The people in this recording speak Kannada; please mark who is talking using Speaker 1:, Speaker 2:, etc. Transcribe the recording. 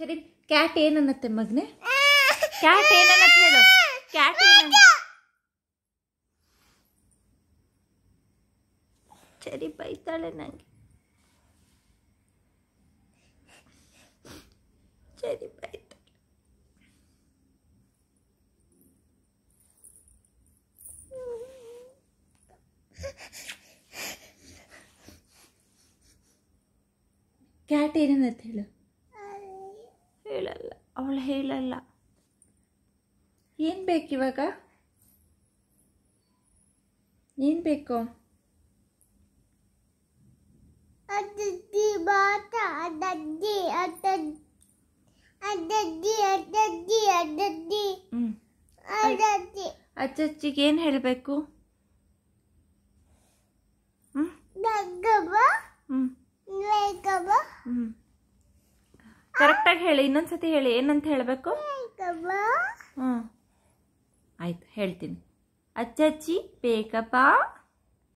Speaker 1: ಸರಿ ಕ್ಯಾಟ್ ಏನನ್ನತ್ತೆ ಮಗನೆ ಕ್ಯಾಟ್ ಏನನ್ನತ್ತೆ ಹೇಳು ಕ್ಯಾಟ್ ಏನ ಸರಿ ಬೈತಾಳೆ ನನಗೆ ಸರಿ ಬೈತಾಳೆ ಕ್ಯಾಟ್ ಏನನ್ನತ್ತೆ ಹೇಳು ನಾನು ಹೇಳಲ್ಲ ಏನು ಬೇಕಿವಾಗ ಏನು ಬೇಕು ಅಜ್ಜಿ ಬಾತ ಅಜ್ಜಿ ಅಜ್ಜಿ ಅದ್ದಿ ಅದ್ದಿ ಅಜ್ಜಿ ಅಜ್ಜಿ ಅಜ್ಜಜ್ಜಿಗೆ ಏನು ಹೇಳಬೇಕು ಹ್ಞೂ ಹ್ಞೂ ಆಗಿ ಹೇಳಿ ಇನ್ನೊಂದ್ಸತಿ ಹೇಳಿ ಏನಂತ ಹೇಳಬೇಕು ಹ್ಮ್ ಆಯ್ತು ಹೇಳ್ತೀನಿ ಅಚ್ಚಿ ಬೇಕಪ್ಪ